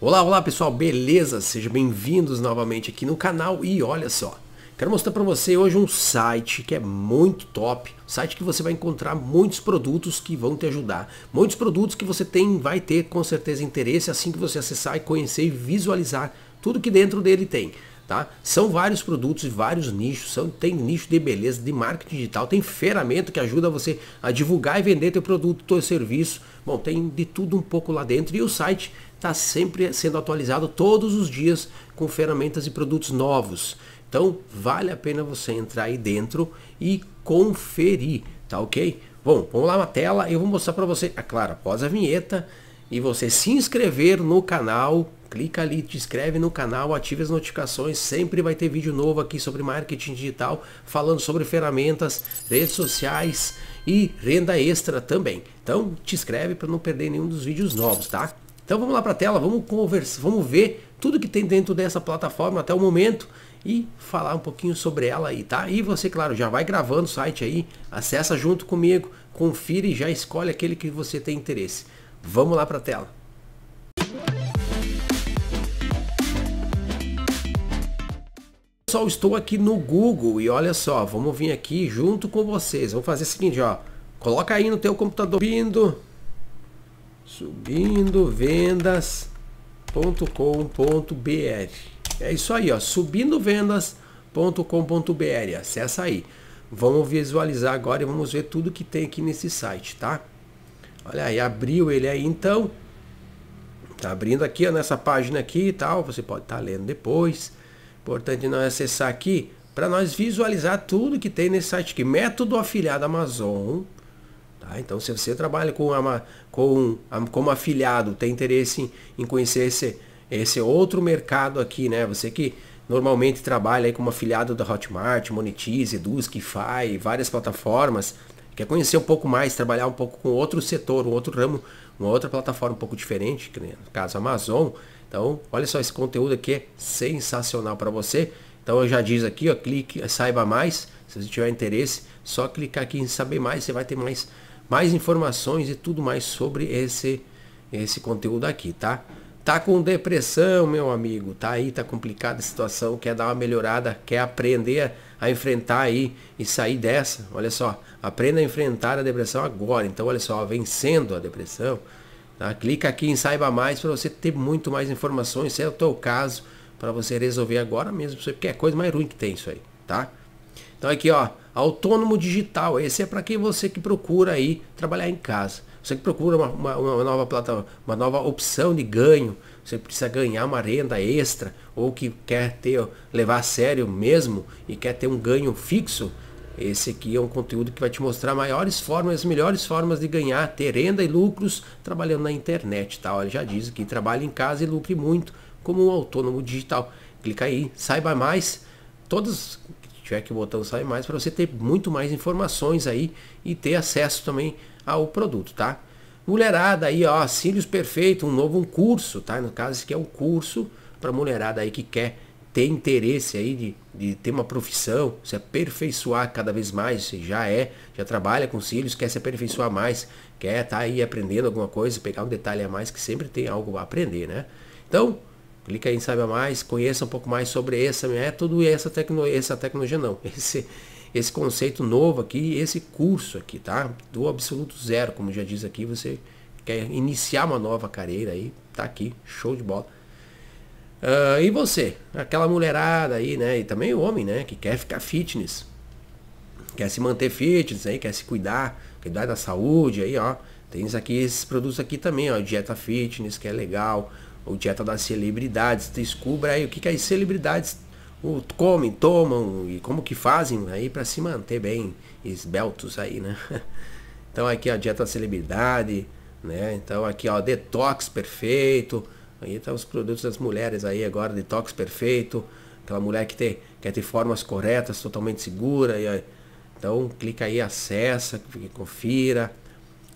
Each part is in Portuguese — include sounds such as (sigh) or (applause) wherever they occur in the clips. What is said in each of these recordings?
Olá, olá pessoal, beleza? Sejam bem-vindos novamente aqui no canal e olha só, quero mostrar para você hoje um site que é muito top, um site que você vai encontrar muitos produtos que vão te ajudar, muitos produtos que você tem, vai ter com certeza interesse assim que você acessar e conhecer e visualizar tudo que dentro dele tem. Tá? São vários produtos e vários nichos, são, tem nicho de beleza, de marketing digital, tem ferramenta que ajuda você a divulgar e vender teu produto, teu serviço. Bom, tem de tudo um pouco lá dentro e o site está sempre sendo atualizado todos os dias com ferramentas e produtos novos. Então vale a pena você entrar aí dentro e conferir, tá ok? Bom, vamos lá na tela, eu vou mostrar para você, é claro, após a vinheta, e você se inscrever no canal, clica ali, te inscreve no canal, ative as notificações, sempre vai ter vídeo novo aqui sobre marketing digital, falando sobre ferramentas, redes sociais e renda extra também. Então, te inscreve para não perder nenhum dos vídeos novos, tá? Então vamos lá para a tela, vamos conversar, vamos ver tudo que tem dentro dessa plataforma até o momento e falar um pouquinho sobre ela aí, tá? E você, claro, já vai gravando o site aí, acessa junto comigo, confira e já escolhe aquele que você tem interesse. Vamos lá para a tela. Pessoal, estou aqui no Google e olha só, vamos vir aqui junto com vocês. Vamos fazer o seguinte, ó. Coloca aí no teu computador vindo Subindo vendas.com.br. É isso aí, ó, subindo vendas.com.br. Acessa aí. Vamos visualizar agora e vamos ver tudo que tem aqui nesse site, tá? Olha aí, abriu ele aí então. Tá abrindo aqui, ó, nessa página aqui e tal. Você pode estar tá lendo depois. Importante não acessar aqui para nós visualizar tudo que tem nesse site aqui. Método afiliado Amazon. Tá? Então, se você trabalha com, uma, com como afiliado, tem interesse em, em conhecer esse, esse outro mercado aqui, né? Você que normalmente trabalha aí como afiliado da Hotmart, Monetize, Duskify, várias plataformas, quer conhecer um pouco mais, trabalhar um pouco com outro setor, um outro ramo, uma outra plataforma um pouco diferente, que no caso Amazon. Então, olha só, esse conteúdo aqui é sensacional para você. Então, eu já diz aqui, ó, clique, saiba mais. Se você tiver interesse, só clicar aqui em saber mais, você vai ter mais mais informações e tudo mais sobre esse esse conteúdo aqui, tá? Tá com depressão, meu amigo, tá aí, tá complicada a situação, quer dar uma melhorada, quer aprender a enfrentar aí e sair dessa. Olha só, aprenda a enfrentar a depressão agora. Então, olha só, vencendo a depressão, tá? Clica aqui em saiba mais para você ter muito mais informações, se é o teu caso, para você resolver agora mesmo, porque é a coisa mais ruim que tem isso aí, tá? Então aqui, ó, Autônomo digital, esse é para quem você que procura aí trabalhar em casa. Você que procura uma, uma, uma nova plataforma, uma nova opção de ganho, você precisa ganhar uma renda extra ou que quer ter levar a sério mesmo e quer ter um ganho fixo, esse aqui é um conteúdo que vai te mostrar maiores formas, as melhores formas de ganhar, ter renda e lucros trabalhando na internet, tá? Ele já diz que trabalha em casa e lucre muito como um autônomo digital. Clica aí, saiba mais. Todos tiver que o botão sair mais para você ter muito mais informações aí e ter acesso também ao produto, tá? Mulherada aí, ó, cílios perfeito, um novo um curso, tá? No caso, esse aqui é um curso para mulherada aí que quer ter interesse aí de, de ter uma profissão, se aperfeiçoar cada vez mais, se já é, já trabalha com cílios, quer se aperfeiçoar mais, quer estar tá aí aprendendo alguma coisa, pegar um detalhe a mais que sempre tem algo a aprender, né? Então, Clica aí em Saiba Mais, conheça um pouco mais sobre esse método e essa, tecno, essa tecnologia não. (laughs) Esse, esse conceito novo aqui, esse curso aqui, tá? Do absoluto zero, como já diz aqui, você quer iniciar uma nova carreira aí, tá aqui, show de bola. Uh, e você, aquela mulherada aí, né? E também o homem, né? Que quer ficar fitness. Quer se manter fitness aí, quer se cuidar, cuidar da saúde aí, ó. Tem isso aqui, esses produtos aqui também, ó. Dieta fitness, que é legal ou dieta das celebridades. Descubra aí o que, que as celebridades comem, tomam e como que fazem aí para se manter bem esbeltos aí, né? (laughs) Então aqui a dieta da celebridade, né? Então aqui ó, detox perfeito. Aí tá os produtos das mulheres aí agora, detox perfeito. Aquela mulher que tem, quer ter é formas corretas, totalmente segura. E, então clica aí, acessa, confira.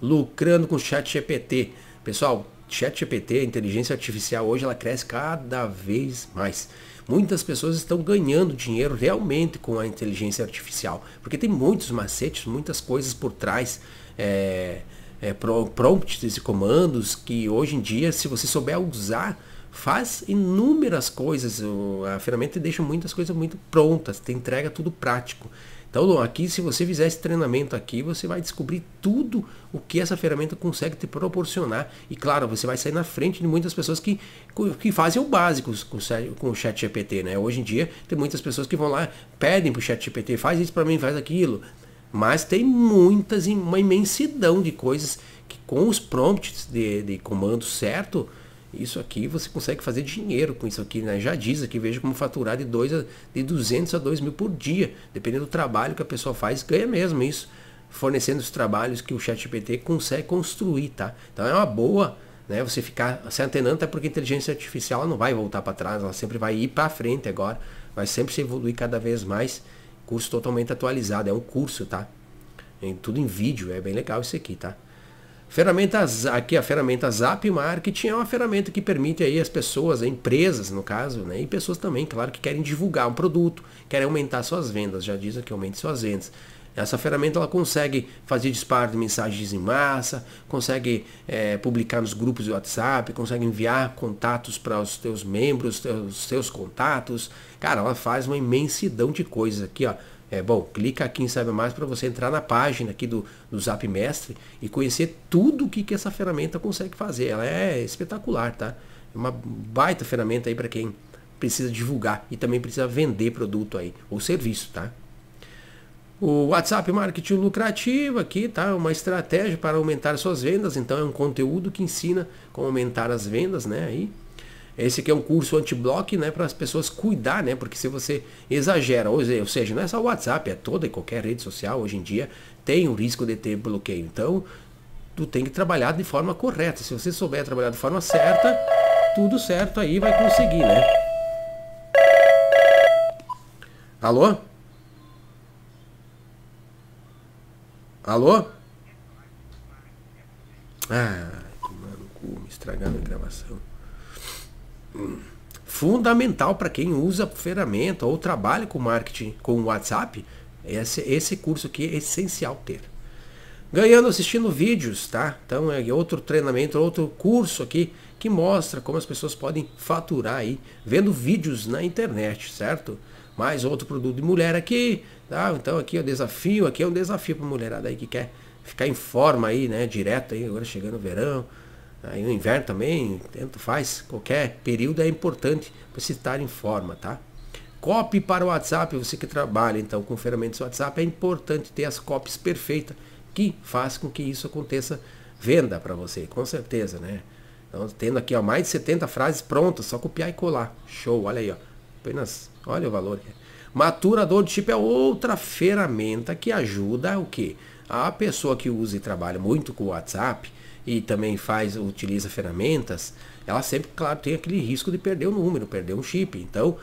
Lucrando com o chat GPT. Pessoal, ChatGPT, a inteligência artificial hoje, ela cresce cada vez mais. Muitas pessoas estão ganhando dinheiro realmente com a inteligência artificial, porque tem muitos macetes, muitas coisas por trás, é, é, prompts e comandos que hoje em dia, se você souber usar, faz inúmeras coisas. A ferramenta deixa muitas coisas muito prontas, te entrega tudo prático. Então aqui, se você fizer esse treinamento aqui, você vai descobrir tudo o que essa ferramenta consegue te proporcionar. E claro, você vai sair na frente de muitas pessoas que, que fazem o básico com o chat GPT, né? Hoje em dia tem muitas pessoas que vão lá, pedem para o chat GPT, faz isso para mim, faz aquilo. Mas tem muitas, uma imensidão de coisas que com os prompts de, de comando certo, isso aqui você consegue fazer dinheiro com isso aqui, né? Já diz aqui, veja como faturar de, dois a, de 200 a 2 mil por dia. Dependendo do trabalho que a pessoa faz, ganha mesmo isso. Fornecendo os trabalhos que o ChatGPT consegue construir, tá? Então é uma boa né, você ficar se antenando, até porque a inteligência artificial não vai voltar para trás, ela sempre vai ir para frente agora, vai sempre se evoluir cada vez mais. Curso totalmente atualizado, é um curso, tá? Em, tudo em vídeo, é bem legal isso aqui, tá? Ferramentas, aqui a ferramenta Zap Marketing é uma ferramenta que permite aí as pessoas, né, empresas no caso, né, e pessoas também, claro, que querem divulgar um produto, querem aumentar suas vendas, já diz aqui, aumente suas vendas. Essa ferramenta ela consegue fazer disparo de mensagens em massa, consegue é, publicar nos grupos de WhatsApp, consegue enviar contatos para os teus membros, os teus, teus contatos. Cara, ela faz uma imensidão de coisas aqui, ó. É, bom, clica aqui em Saiba Mais para você entrar na página aqui do, do Zap Mestre e conhecer tudo o que, que essa ferramenta consegue fazer. Ela é espetacular, tá? É uma baita ferramenta aí para quem precisa divulgar e também precisa vender produto aí, ou serviço, tá? O WhatsApp Marketing Lucrativo aqui, tá? Uma estratégia para aumentar suas vendas. Então é um conteúdo que ensina como aumentar as vendas, né? Aí esse aqui é um curso anti-block, né, para as pessoas cuidar, né, porque se você exagera, ou seja, não é só o WhatsApp, é toda e qualquer rede social hoje em dia tem o risco de ter bloqueio. Então, tu tem que trabalhar de forma correta. Se você souber trabalhar de forma certa, tudo certo aí vai conseguir, né? Alô? Alô? Ah, tomando cu, me estragando a gravação fundamental para quem usa ferramenta ou trabalha com marketing com WhatsApp. Esse, esse curso aqui é essencial ter. Ganhando assistindo vídeos, tá? Então é outro treinamento, outro curso aqui que mostra como as pessoas podem faturar aí vendo vídeos na internet, certo? Mais outro produto de mulher aqui, tá? Então aqui é o desafio, aqui é um desafio para mulherada aí que quer ficar em forma aí, né? Direto aí, agora chegando o verão. Aí no inverno também, tanto faz, qualquer período é importante para se estar em forma, tá? Copy para o WhatsApp, você que trabalha então com ferramentas WhatsApp, é importante ter as copies perfeitas que faz com que isso aconteça venda para você, com certeza, né? Então, tendo aqui ó, mais de 70 frases prontas, só copiar e colar. Show, olha aí, ó. Apenas, olha o valor. Maturador de chip é outra ferramenta que ajuda o quê? A pessoa que usa e trabalha muito com o WhatsApp, e também faz, utiliza ferramentas, ela sempre, claro, tem aquele risco de perder o número, perder um chip. Então,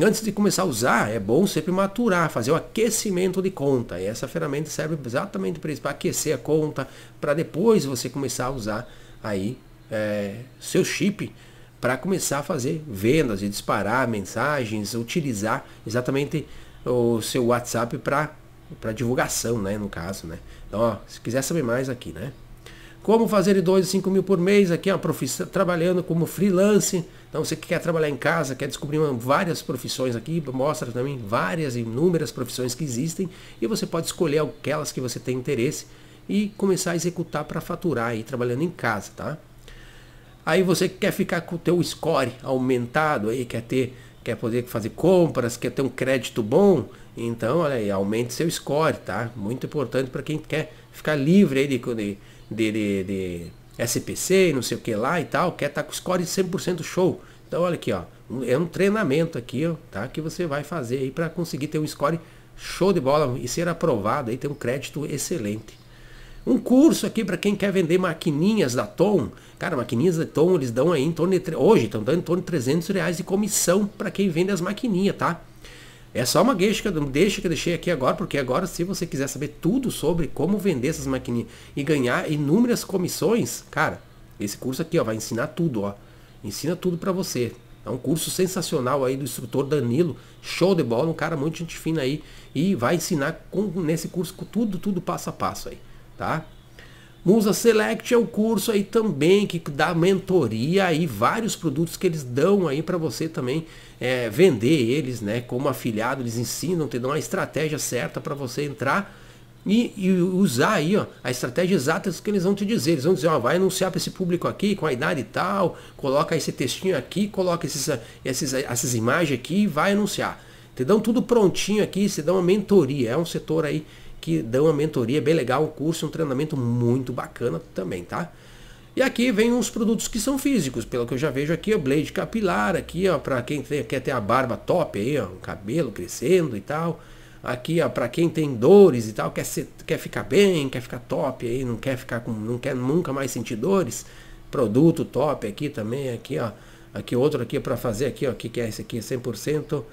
antes de começar a usar, é bom sempre maturar, fazer o um aquecimento de conta. E essa ferramenta serve exatamente para isso, para aquecer a conta, para depois você começar a usar aí é, seu chip para começar a fazer vendas e disparar mensagens, utilizar exatamente o seu WhatsApp para divulgação, né, no caso, né? Então, ó, se quiser saber mais aqui, né? Como fazer de cinco mil por mês aqui, uma profissão, trabalhando como freelance. Então você que quer trabalhar em casa, quer descobrir uma, várias profissões aqui, mostra também várias inúmeras profissões que existem e você pode escolher aquelas que você tem interesse e começar a executar para faturar aí trabalhando em casa, tá? Aí você quer ficar com o teu score aumentado aí, quer ter, quer poder fazer compras, quer ter um crédito bom, então olha aí, aumente seu score, tá? Muito importante para quem quer ficar livre aí de, de de, de, de SPC, não sei o que lá e tal, quer estar tá com score 100% show. Então olha aqui, ó, é um treinamento aqui, ó, tá? Que você vai fazer aí para conseguir ter um score show de bola e ser aprovado aí, ter um crédito excelente. Um curso aqui para quem quer vender maquininhas da Tom. Cara, maquininhas da Tom, eles dão aí em torno de, hoje estão dando em torno de 300 reais de comissão para quem vende as maquininhas, tá? É só uma deixa que, eu, deixa que eu deixei aqui agora, porque agora se você quiser saber tudo sobre como vender essas maquininhas e ganhar inúmeras comissões, cara, esse curso aqui ó, vai ensinar tudo, ó. Ensina tudo para você. É um curso sensacional aí do instrutor Danilo, show de bola, um cara muito gente fina aí e vai ensinar com, nesse curso com tudo, tudo passo a passo aí, tá? Musa Select é o curso aí também que dá mentoria e vários produtos que eles dão aí para você também é, vender eles, né? Como afiliado, eles ensinam, te dão a estratégia certa para você entrar e, e, usar aí ó, a estratégia exata que eles vão te dizer. Eles vão dizer, ó, vai anunciar para esse público aqui com a idade e tal, coloca esse textinho aqui, coloca esses, esses, essas imagens aqui e vai anunciar. Te dão tudo prontinho aqui, você dão uma mentoria. É um setor aí que dão uma mentoria bem legal, um curso, é um treinamento muito bacana também, tá? E aqui vem uns produtos que são físicos, pelo que eu já vejo aqui, o blade capilar, aqui ó, para quem tem, quer ter a barba top aí, ó, o cabelo crescendo e tal. Aqui ó, para quem tem dores e tal, quer ser, quer ficar bem, quer ficar top aí, não quer ficar com, não quer nunca mais sentir dores. Produto top aqui também, aqui ó, aqui outro aqui para fazer aqui ó, que que é esse aqui, 100% uh,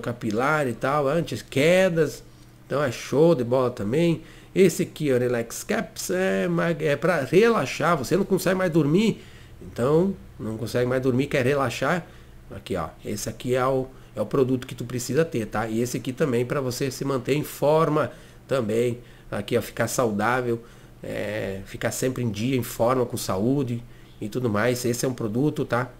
capilar e tal, antes quedas então é show de bola também. Esse aqui, o Relax Caps, é, é para relaxar. Você não consegue mais dormir. Então, não consegue mais dormir, quer relaxar. Aqui, ó. Esse aqui é o, é o produto que tu precisa ter, tá? E esse aqui também para você se manter em forma também. Aqui, ó, ficar saudável. É, ficar sempre em dia, em forma, com saúde e tudo mais. Esse é um produto, tá?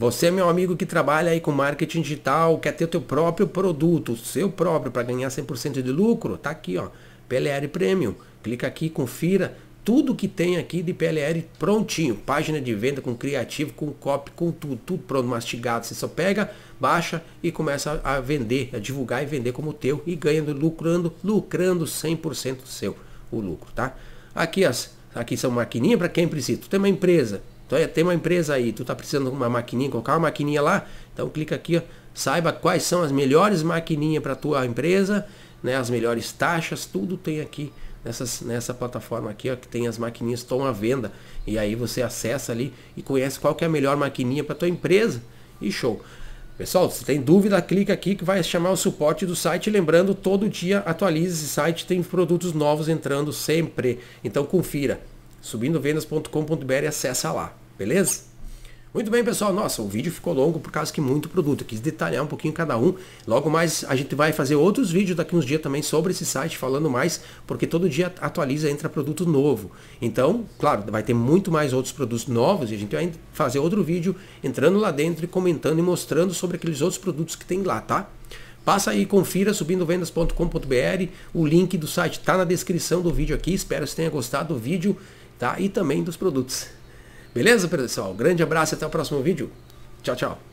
Você, é meu amigo que trabalha aí com marketing digital, quer ter o teu próprio produto, seu próprio, para ganhar 100% de lucro, tá aqui, ó, PLR Premium. Clica aqui, confira tudo que tem aqui de PLR prontinho. Página de venda com criativo, com copy, com tudo, tudo pronto, mastigado. Você só pega, baixa e começa a vender, a divulgar e vender como teu e ganhando, lucrando, lucrando 100% seu o lucro, tá? Aqui as aqui são maquininha para quem precisa. Tu tem uma empresa, então é, tem uma empresa aí, tu tá precisando de uma maquininha, colocar uma maquininha lá, então clica aqui, ó, saiba quais são as melhores maquininhas para tua empresa, né, as melhores taxas, tudo tem aqui nessas, nessa plataforma aqui, ó, que tem as maquininhas estão à venda. E aí você acessa ali e conhece qual que é a melhor maquininha para tua empresa. E show. Pessoal, se tem dúvida, clica aqui que vai chamar o suporte do site. Lembrando, todo dia atualize esse site, tem produtos novos entrando sempre. Então confira subindovendas.com.br e acessa lá, beleza? Muito bem, pessoal. Nossa, o vídeo ficou longo por causa que muito produto. Eu quis detalhar um pouquinho cada um. Logo mais a gente vai fazer outros vídeos daqui uns dias também sobre esse site, falando mais, porque todo dia atualiza, entra produto novo. Então, claro, vai ter muito mais outros produtos novos e a gente vai fazer outro vídeo entrando lá dentro e comentando e mostrando sobre aqueles outros produtos que tem lá, tá? Passa aí, confira subindovendas.com.br. O link do site está na descrição do vídeo aqui. Espero que você tenha gostado do vídeo tá? E também dos produtos. Beleza, pessoal? Grande abraço e até o próximo vídeo. Tchau, tchau.